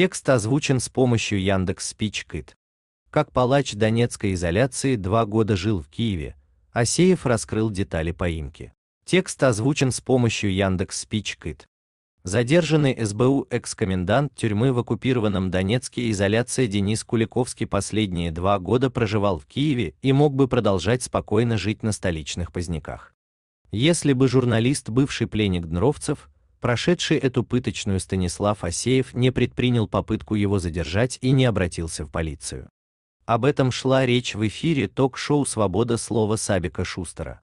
Текст озвучен с помощью Яндекс Speech Как палач Донецкой изоляции два года жил в Киеве, Асеев раскрыл детали поимки. Текст озвучен с помощью Яндекс Speech Задержанный СБУ экс-комендант тюрьмы в оккупированном Донецке изоляция Денис Куликовский последние два года проживал в Киеве и мог бы продолжать спокойно жить на столичных поздняках. Если бы журналист бывший пленник Днровцев, прошедший эту пыточную Станислав Асеев не предпринял попытку его задержать и не обратился в полицию. Об этом шла речь в эфире ток-шоу «Свобода слова» Сабика Шустера.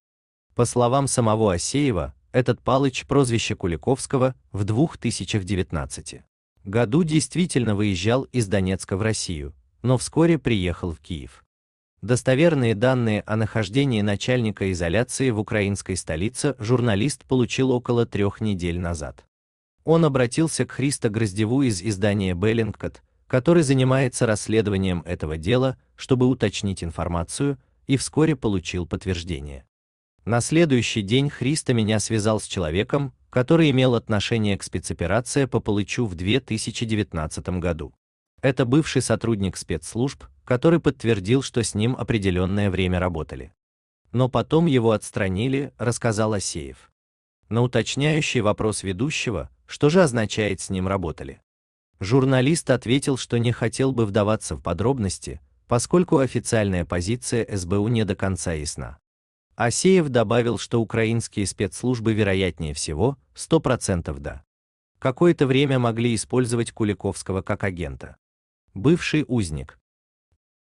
По словам самого Асеева, этот Палыч прозвище Куликовского в 2019 году действительно выезжал из Донецка в Россию, но вскоре приехал в Киев. Достоверные данные о нахождении начальника изоляции в украинской столице журналист получил около трех недель назад. Он обратился к Христо Гроздеву из издания «Беллингкот», который занимается расследованием этого дела, чтобы уточнить информацию, и вскоре получил подтверждение. На следующий день Христо меня связал с человеком, который имел отношение к спецоперации по Полычу в 2019 году. Это бывший сотрудник спецслужб, который подтвердил, что с ним определенное время работали. Но потом его отстранили, рассказал Асеев. На уточняющий вопрос ведущего, что же означает с ним работали. Журналист ответил, что не хотел бы вдаваться в подробности, поскольку официальная позиция СБУ не до конца ясна. Асеев добавил, что украинские спецслужбы вероятнее всего 100% да. Какое-то время могли использовать Куликовского как агента. Бывший узник,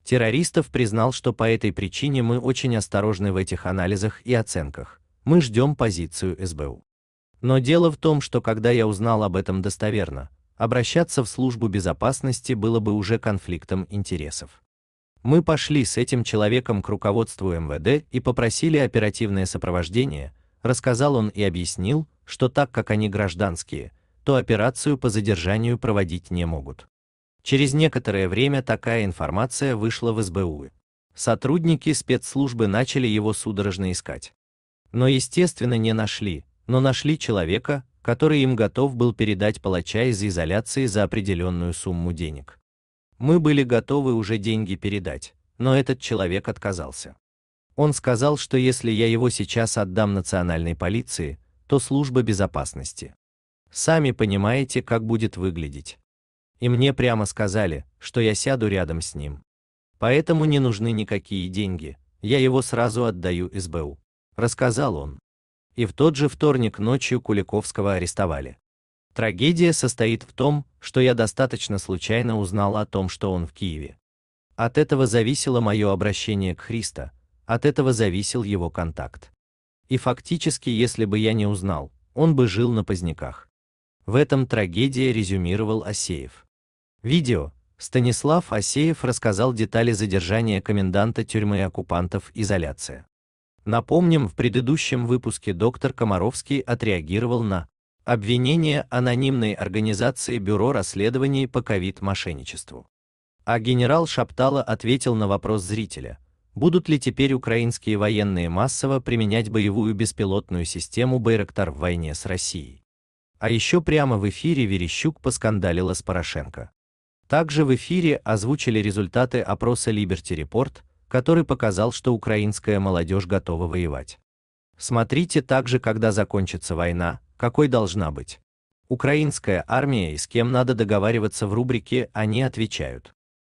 террористов признал, что по этой причине мы очень осторожны в этих анализах и оценках. Мы ждем позицию СБУ. Но дело в том, что когда я узнал об этом достоверно, обращаться в службу безопасности было бы уже конфликтом интересов. Мы пошли с этим человеком к руководству МВД и попросили оперативное сопровождение, рассказал он и объяснил, что так как они гражданские, то операцию по задержанию проводить не могут. Через некоторое время такая информация вышла в СБУ. Сотрудники спецслужбы начали его судорожно искать. Но естественно не нашли, но нашли человека, который им готов был передать палача из изоляции за определенную сумму денег. Мы были готовы уже деньги передать, но этот человек отказался. Он сказал, что если я его сейчас отдам национальной полиции, то служба безопасности. Сами понимаете, как будет выглядеть и мне прямо сказали, что я сяду рядом с ним. Поэтому не нужны никакие деньги, я его сразу отдаю СБУ, рассказал он. И в тот же вторник ночью Куликовского арестовали. Трагедия состоит в том, что я достаточно случайно узнал о том, что он в Киеве. От этого зависело мое обращение к Христа, от этого зависел его контакт. И фактически, если бы я не узнал, он бы жил на поздняках. В этом трагедия резюмировал Асеев. Видео. Станислав Асеев рассказал детали задержания коменданта тюрьмы и оккупантов изоляция. Напомним, в предыдущем выпуске доктор Комаровский отреагировал на обвинение анонимной организации Бюро расследований по ковид-мошенничеству. А генерал Шаптала ответил на вопрос зрителя, будут ли теперь украинские военные массово применять боевую беспилотную систему «Байрактар» в войне с Россией. А еще прямо в эфире Верещук поскандалила с Порошенко. Также в эфире озвучили результаты опроса Liberty Report, который показал, что украинская молодежь готова воевать. Смотрите также, когда закончится война, какой должна быть. Украинская армия и с кем надо договариваться в рубрике «Они отвечают».